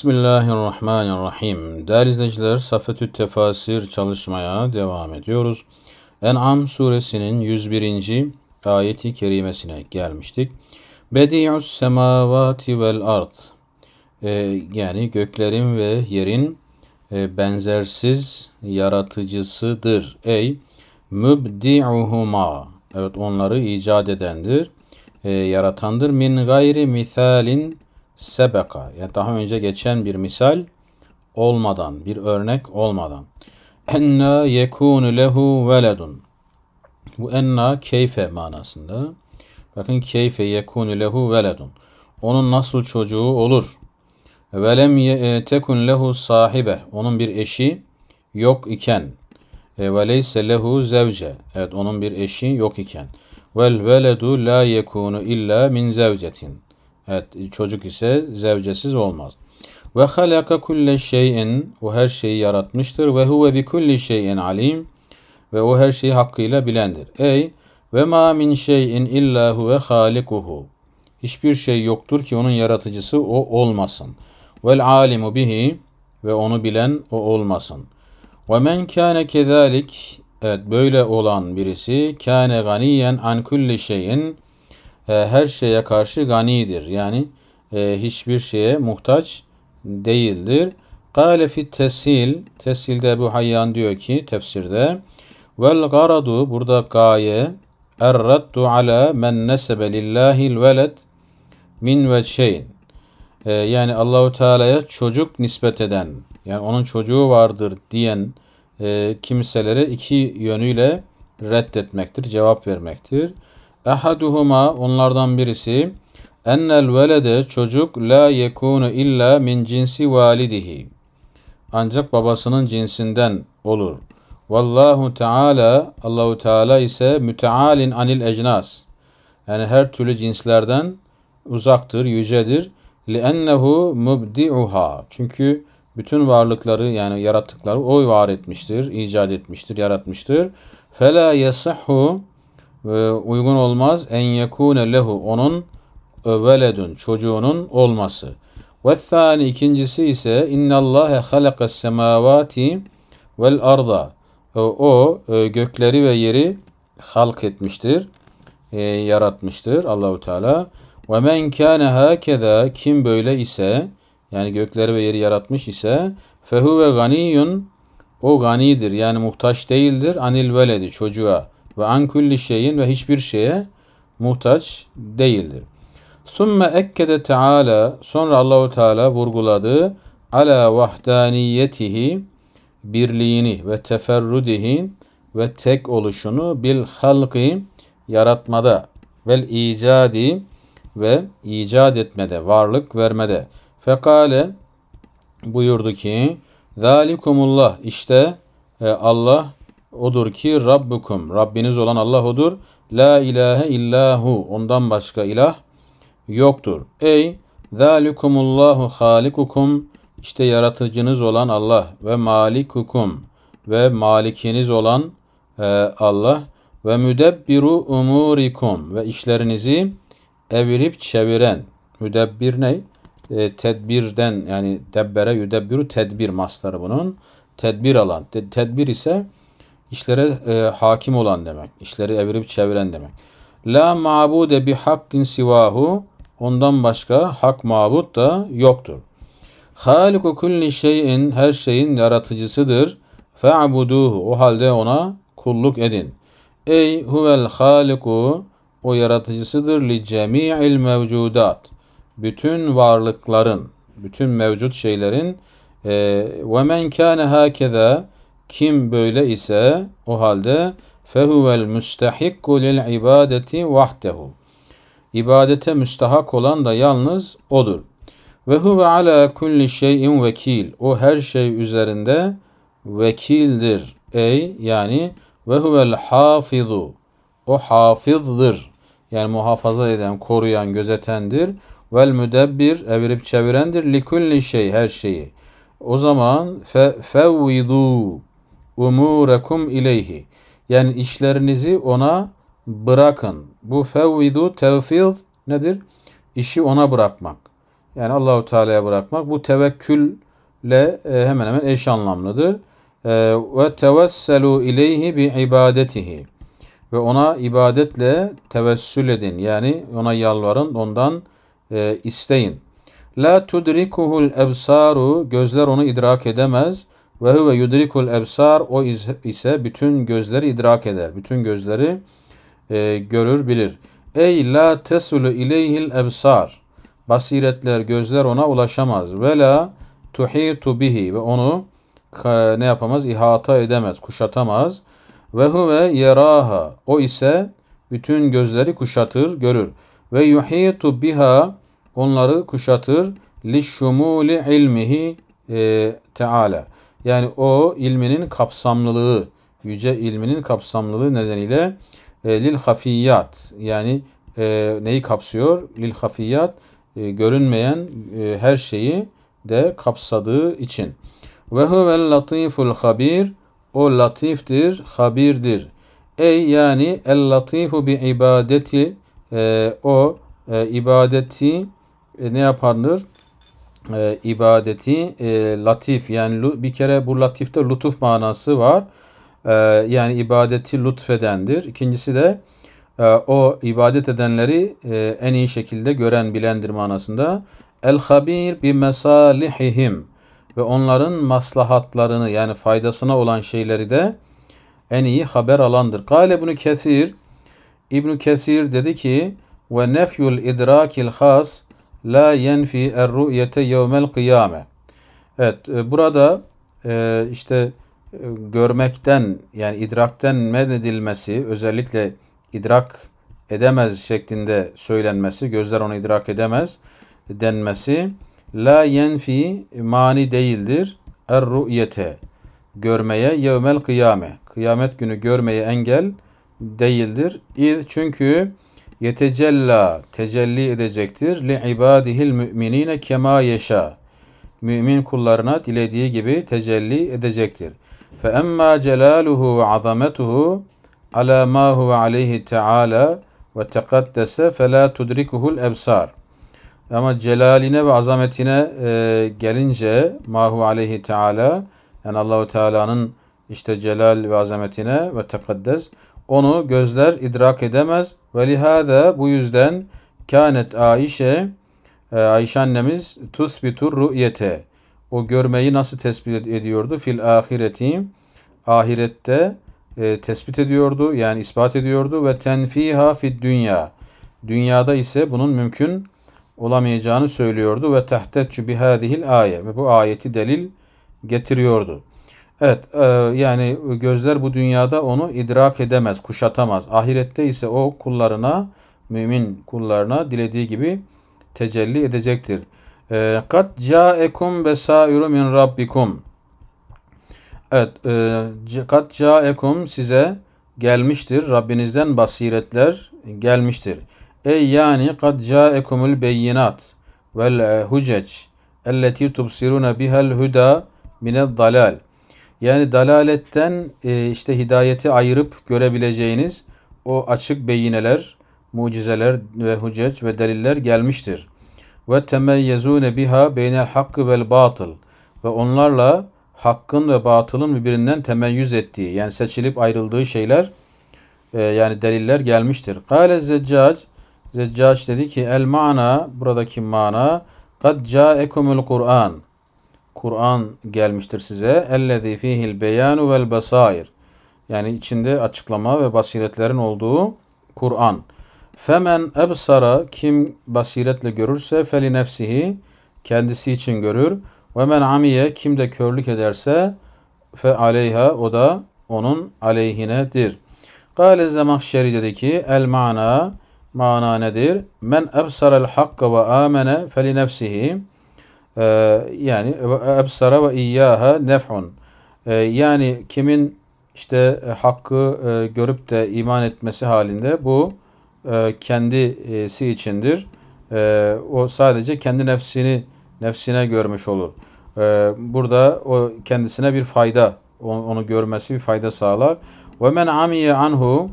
Bismillahirrahmanirrahim. Değerli izleyiciler, Safetü Tefasir çalışmaya devam ediyoruz. En'am suresinin 101. ayeti kerimesine gelmiştik. Bedi'us semavati vel ard. Ee, yani göklerin ve yerin e, benzersiz yaratıcısıdır. Ey mübdi'uhuma. Evet onları icat edendir, e, yaratandır. Min gayri mithalin sebeka yani daha önce geçen bir misal olmadan, bir örnek olmadan. Enna yekunu lehu veledun. Bu enna keyfe manasında. Bakın keyfe yekunu lehu veledun. Onun nasıl çocuğu olur? Velem e, tekun lehu sahibe. Onun bir eşi yok iken. E, veleyse lehu zevce. Evet onun bir eşi yok iken. Vel veledu la yekunu illa min zevcetin. Evet çocuk ise zevcesiz olmaz. Ve halaka kulle şeyin o her şeyi yaratmıştır ve huve bi kulli şeyin alim ve o her şeyi hakkıyla bilendir. Ey ve ma min şeyin illa huve halikuhu. Hiçbir şey yoktur ki onun yaratıcısı o olmasın. Vel alimu bihi ve onu bilen o olmasın. Ve men kâne kezalik evet böyle olan birisi kâne ganiyen an kulli şeyin ee, her şeye karşı ganidir. Yani e, hiçbir şeye muhtaç değildir. Kale fi tesil, tesilde bu hayyan diyor ki tefsirde vel garadu burada gaye erraddu ala men nesebe lillahil veled min veçeyn ee, yani Allahu Teala'ya çocuk nispet eden yani onun çocuğu vardır diyen e, kimselere iki yönüyle reddetmektir, cevap vermektir. Ehaduhuma onlardan birisi ennel velede çocuk la yekunu illa min cinsi validihi. Ancak babasının cinsinden olur. Vallahu Teala Allahu Teala ise mütealin anil ecnas. Yani her türlü cinslerden uzaktır, yücedir. لِأَنَّهُ mubdiuha. Çünkü bütün varlıkları yani yarattıkları o var etmiştir, icat etmiştir, yaratmıştır. Fela يَصَحُّ uygun olmaz. En yekune lehu onun veledun çocuğunun olması. Ve thani ikincisi ise innallâhe halakas semâvâti vel arda. E, o e, gökleri ve yeri halk etmiştir, e, yaratmıştır Allahu Teala. Ve men kâne hâkeda kim böyle ise yani gökleri ve yeri yaratmış ise fehu ve ganiyun o ganidir yani muhtaç değildir anil veledi çocuğa. Ve an kulli şeyin ve hiçbir şeye muhtaç değildir. Sümme ekkede Teala sonra Allahu Teala vurguladı ala vahdaniyetihi birliğini ve teferrudihi ve tek oluşunu bil halkı yaratmada vel icadi ve icat etmede, varlık vermede. Fekale buyurdu ki Zalikumullah işte e, Allah odur ki Rabbukum, Rabbiniz olan Allah odur. La ilahe illahu, ondan başka ilah yoktur. Ey zalikumullahu halikukum, işte yaratıcınız olan Allah ve malikukum ve malikiniz olan e, Allah ve müdebbiru umurikum ve işlerinizi evirip çeviren müdebbir ne? E, tedbirden yani debbere yüdebbiru tedbir masları bunun tedbir alan. Tedbir ise işlere e, hakim olan demek. İşleri evirip çeviren demek. La mabude bi hakkin sivahu ondan başka hak ma'bud da yoktur. Haliku kulli şeyin her şeyin yaratıcısıdır. Fe'buduhu o halde ona kulluk edin. Ey huvel haliku o yaratıcısıdır li cemi'il mevcudat. Bütün varlıkların, bütün mevcut şeylerin e, ve men kâne hakeza kim böyle ise o halde fehuvel müstehikku lil ibadeti vahdehu. İbadete müstahak olan da yalnız odur. Ve huve ala kulli şeyin vekil. O her şey üzerinde vekildir. Ey yani ve huvel hafizu. O hafızdır. Yani muhafaza eden, koruyan, gözetendir. Vel müdebbir, evirip çevirendir. Likulli şey, her şeyi. O zaman fe, fevvidu umurekum ileyhi. Yani işlerinizi ona bırakın. Bu fevvidu tevfid nedir? İşi ona bırakmak. Yani Allahu Teala'ya bırakmak. Bu tevekkülle e, hemen hemen eş anlamlıdır. E, ve tevesselu ileyhi bi ibadetihi. Ve ona ibadetle tevessül edin. Yani ona yalvarın, ondan e, isteyin. La tudrikuhul ebsaru gözler onu idrak edemez. Ve huve yudrikul ebsar o ise bütün gözleri idrak eder. Bütün gözleri e, görür bilir. Ey la tesulu ileyhil ebsar basiretler gözler ona ulaşamaz. Ve la tuhitu bihi ve onu e, ne yapamaz? İhata edemez, kuşatamaz. Ve huve yeraha o ise bütün gözleri kuşatır, görür. Ve yuhitu biha onları kuşatır li şumuli ilmihi e, teala. Yani o ilminin kapsamlılığı, yüce ilminin kapsamlılığı nedeniyle e, lil hafiyat yani e, neyi kapsıyor? Lil hafiyat e, görünmeyen e, her şeyi de kapsadığı için. Ve huvel latiful habir o latiftir, habirdir. Ey yani el latifu bi ibadeti e, o e, ibadeti e, ne yapandır? e, ibadeti e, latif yani bir kere bu latifte lütuf manası var. E, yani ibadeti lütfedendir. ikincisi de e, o ibadet edenleri e, en iyi şekilde gören bilendir manasında. El habir bi mesalihihim ve onların maslahatlarını yani faydasına olan şeyleri de en iyi haber alandır. Kale bunu Kesir İbn Kesir dedi ki ve nefyul idrakil has la yenfi er-ru'yete yevmel kıyame. Evet e, burada e, işte e, görmekten yani idrakten men edilmesi özellikle idrak edemez şeklinde söylenmesi, gözler onu idrak edemez denmesi la yenfi mani değildir. Er-ru'yete görmeye yevmel kıyame. Kıyamet günü görmeye engel değildir. İl çünkü yetecella tecelli edecektir li ibadihil müminine kema yeşa. Mümin kullarına dilediği gibi tecelli edecektir. Fe emma celaluhu ve azametuhu ala ma huve aleyhi teala ve tekaddese fe la tudrikuhul ebsar. Ama celaline ve azametine e, gelince mahu aleyhi teala yani Allahu Teala'nın işte celal ve azametine ve tekaddes onu gözler idrak edemez. Ve lihada bu yüzden kânet Aişe e, Ayşe annemiz tusbitur rüyete. O görmeyi nasıl tespit ediyordu? Fil ahireti ahirette e, tespit ediyordu yani ispat ediyordu ve tenfiha fid dünya. Dünyada ise bunun mümkün olamayacağını söylüyordu ve tehteccü bihadihil aye ve bu ayeti delil getiriyordu. Evet e, yani gözler bu dünyada onu idrak edemez, kuşatamaz. Ahirette ise o kullarına, mümin kullarına dilediği gibi tecelli edecektir. E, kat caekum besairu min rabbikum. Evet, e, kat caekum size gelmiştir. Rabbinizden basiretler gelmiştir. Ey yani kad caekumul beyinat vel hucec elleti tubsiruna bihel huda minel dalal. Yani dalaletten e, işte hidayeti ayırıp görebileceğiniz o açık beyineler, mucizeler ve hüccec ve deliller gelmiştir. Ve temeyyezune biha beynel hakkı vel batıl. Ve onlarla hakkın ve batılın birbirinden temeyyüz ettiği yani seçilip ayrıldığı şeyler e, yani deliller gelmiştir. Kale Zeccac Zeccac dedi ki el mana buradaki mana kad caekumul Kur'an Kur'an gelmiştir size. Ellezî fihil beyanu vel besair. Yani içinde açıklama ve basiretlerin olduğu Kur'an. Femen ebsara kim basiretle görürse feli nefsihi kendisi için görür. Ve men amiye kim de körlük ederse fe aleyha o da onun aleyhinedir. Gale Zemahşeri dedi ki el mana mana nedir? Men el hakka ve amene feli nefsihi. Ee, yani ebsara ve iyyaha nef'un. Ee, yani kimin işte e, hakkı e, görüp de iman etmesi halinde bu e, kendisi içindir. Ee, o sadece kendi nefsini nefsine görmüş olur. burada o kendisine bir fayda onu, onu görmesi bir fayda sağlar. Ve men amiye anhu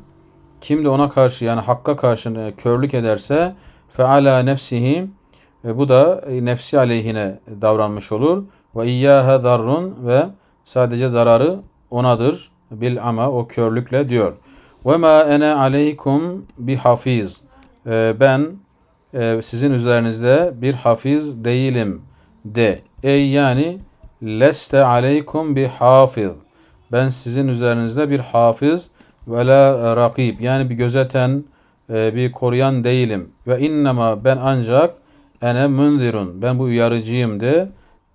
kim de ona karşı yani hakka karşı körlük ederse fe ala nefsihim e, bu da e, nefsi aleyhine davranmış olur. Ve iyyâhe darrun ve sadece zararı onadır. Bil ama o körlükle diyor. Ve ma ene aleykum bi hafiz. E, ben e, sizin üzerinizde bir hafiz değilim de. Ey yani leste aleykum bi hafiz. Ben sizin üzerinizde bir hafiz ve la rakib. Yani bir gözeten, e, bir koruyan değilim. Ve innema ben ancak ene mündirun, Ben bu uyarıcıyım de.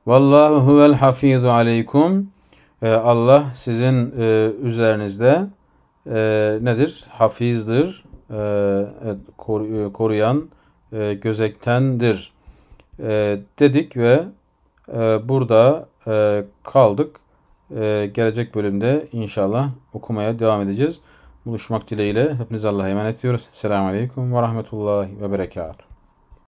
Vallahu huvel hafizu aleykum. Ee, Allah sizin e, üzerinizde e, nedir? Hafizdir. E, koruyan, gözektendir. Dedik ve burada kaldık. Gelecek bölümde inşallah okumaya devam edeceğiz. Buluşmak dileğiyle hepinize Allah'a emanet ediyoruz. Selamun Aleyküm ve Rahmetullahi ve Berekatuhu.